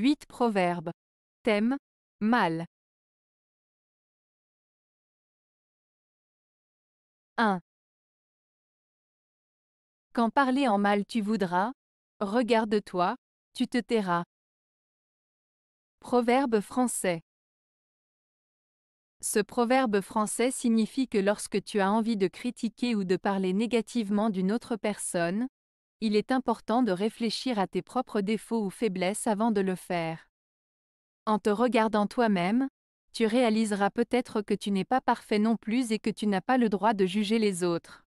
8 Proverbes. Thème Mal. 1. Quand parler en mal tu voudras, regarde-toi, tu te tairas. Proverbe français. Ce proverbe français signifie que lorsque tu as envie de critiquer ou de parler négativement d'une autre personne, il est important de réfléchir à tes propres défauts ou faiblesses avant de le faire. En te regardant toi-même, tu réaliseras peut-être que tu n'es pas parfait non plus et que tu n'as pas le droit de juger les autres.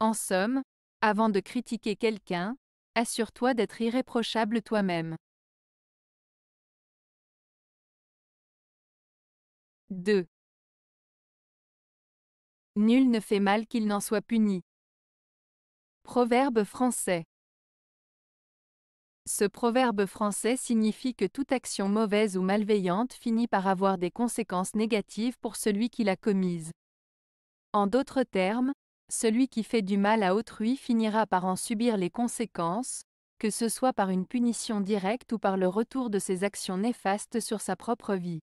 En somme, avant de critiquer quelqu'un, assure-toi d'être irréprochable toi-même. 2. Nul ne fait mal qu'il n'en soit puni. Proverbe français. Ce proverbe français signifie que toute action mauvaise ou malveillante finit par avoir des conséquences négatives pour celui qui l'a commise. En d'autres termes, celui qui fait du mal à autrui finira par en subir les conséquences, que ce soit par une punition directe ou par le retour de ses actions néfastes sur sa propre vie.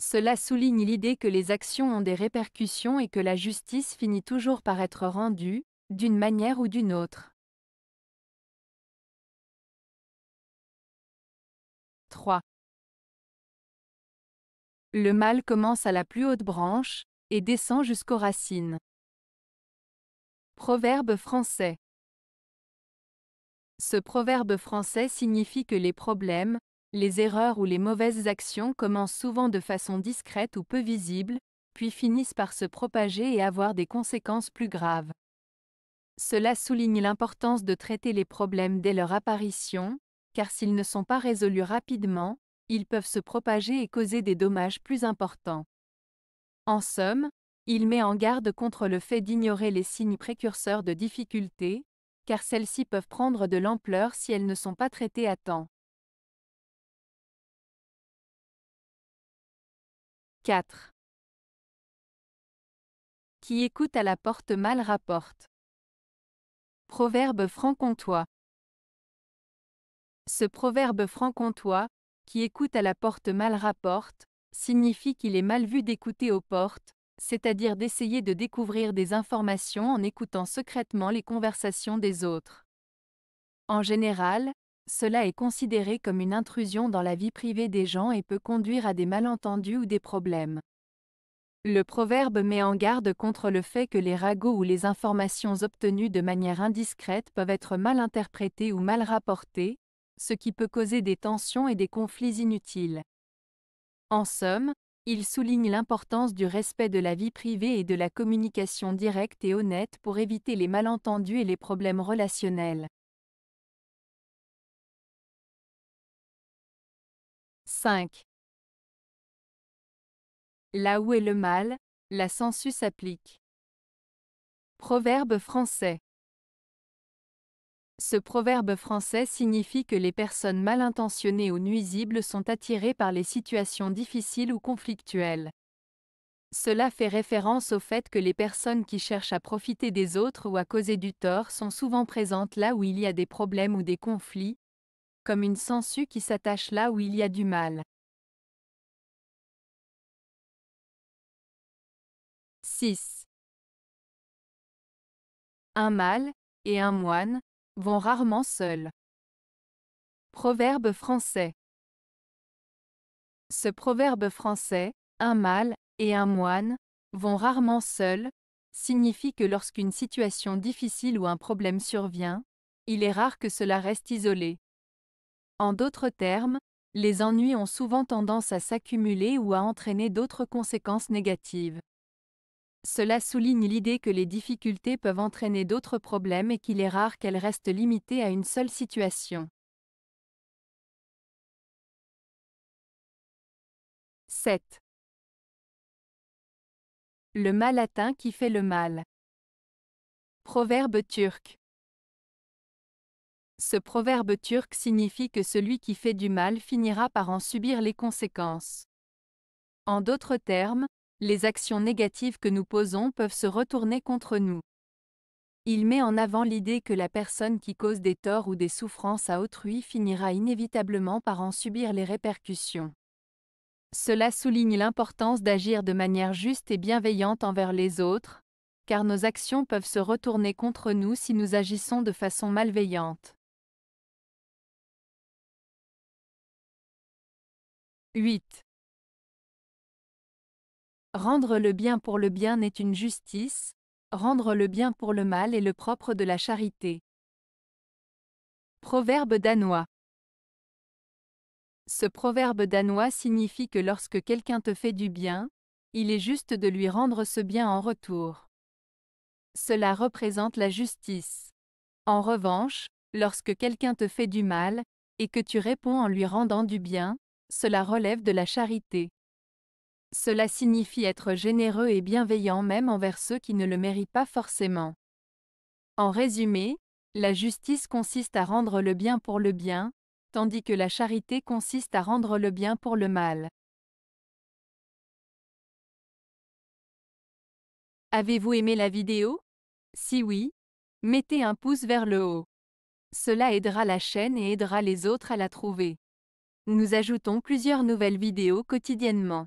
Cela souligne l'idée que les actions ont des répercussions et que la justice finit toujours par être rendue, d'une manière ou d'une autre. 3. Le mal commence à la plus haute branche et descend jusqu'aux racines. Proverbe français Ce proverbe français signifie que les problèmes, les erreurs ou les mauvaises actions commencent souvent de façon discrète ou peu visible, puis finissent par se propager et avoir des conséquences plus graves. Cela souligne l'importance de traiter les problèmes dès leur apparition, car s'ils ne sont pas résolus rapidement, ils peuvent se propager et causer des dommages plus importants. En somme, il met en garde contre le fait d'ignorer les signes précurseurs de difficultés, car celles-ci peuvent prendre de l'ampleur si elles ne sont pas traitées à temps. 4. Qui écoute à la porte mal rapporte. Proverbe franc-comtois. Ce proverbe franc-comtois, qui écoute à la porte mal rapporte, signifie qu'il est mal vu d'écouter aux portes, c'est-à-dire d'essayer de découvrir des informations en écoutant secrètement les conversations des autres. En général, cela est considéré comme une intrusion dans la vie privée des gens et peut conduire à des malentendus ou des problèmes. Le proverbe met en garde contre le fait que les ragots ou les informations obtenues de manière indiscrète peuvent être mal interprétées ou mal rapportées, ce qui peut causer des tensions et des conflits inutiles. En somme, il souligne l'importance du respect de la vie privée et de la communication directe et honnête pour éviter les malentendus et les problèmes relationnels. 5. Là où est le mal, la sensu s'applique. Proverbe français Ce proverbe français signifie que les personnes mal intentionnées ou nuisibles sont attirées par les situations difficiles ou conflictuelles. Cela fait référence au fait que les personnes qui cherchent à profiter des autres ou à causer du tort sont souvent présentes là où il y a des problèmes ou des conflits, comme une sensue qui s'attache là où il y a du mal. 6. Un mâle et un moine vont rarement seuls. Proverbe français. Ce proverbe français, un mâle et un moine vont rarement seuls, signifie que lorsqu'une situation difficile ou un problème survient, il est rare que cela reste isolé. En d'autres termes, les ennuis ont souvent tendance à s'accumuler ou à entraîner d'autres conséquences négatives. Cela souligne l'idée que les difficultés peuvent entraîner d'autres problèmes et qu'il est rare qu'elles restent limitées à une seule situation. 7. Le mal atteint qui fait le mal. Proverbe turc. Ce proverbe turc signifie que celui qui fait du mal finira par en subir les conséquences. En d'autres termes, les actions négatives que nous posons peuvent se retourner contre nous. Il met en avant l'idée que la personne qui cause des torts ou des souffrances à autrui finira inévitablement par en subir les répercussions. Cela souligne l'importance d'agir de manière juste et bienveillante envers les autres, car nos actions peuvent se retourner contre nous si nous agissons de façon malveillante. 8. Rendre le bien pour le bien est une justice, rendre le bien pour le mal est le propre de la charité. Proverbe danois Ce proverbe danois signifie que lorsque quelqu'un te fait du bien, il est juste de lui rendre ce bien en retour. Cela représente la justice. En revanche, lorsque quelqu'un te fait du mal, et que tu réponds en lui rendant du bien, cela relève de la charité. Cela signifie être généreux et bienveillant même envers ceux qui ne le méritent pas forcément. En résumé, la justice consiste à rendre le bien pour le bien, tandis que la charité consiste à rendre le bien pour le mal. Avez-vous aimé la vidéo Si oui, mettez un pouce vers le haut. Cela aidera la chaîne et aidera les autres à la trouver. Nous ajoutons plusieurs nouvelles vidéos quotidiennement.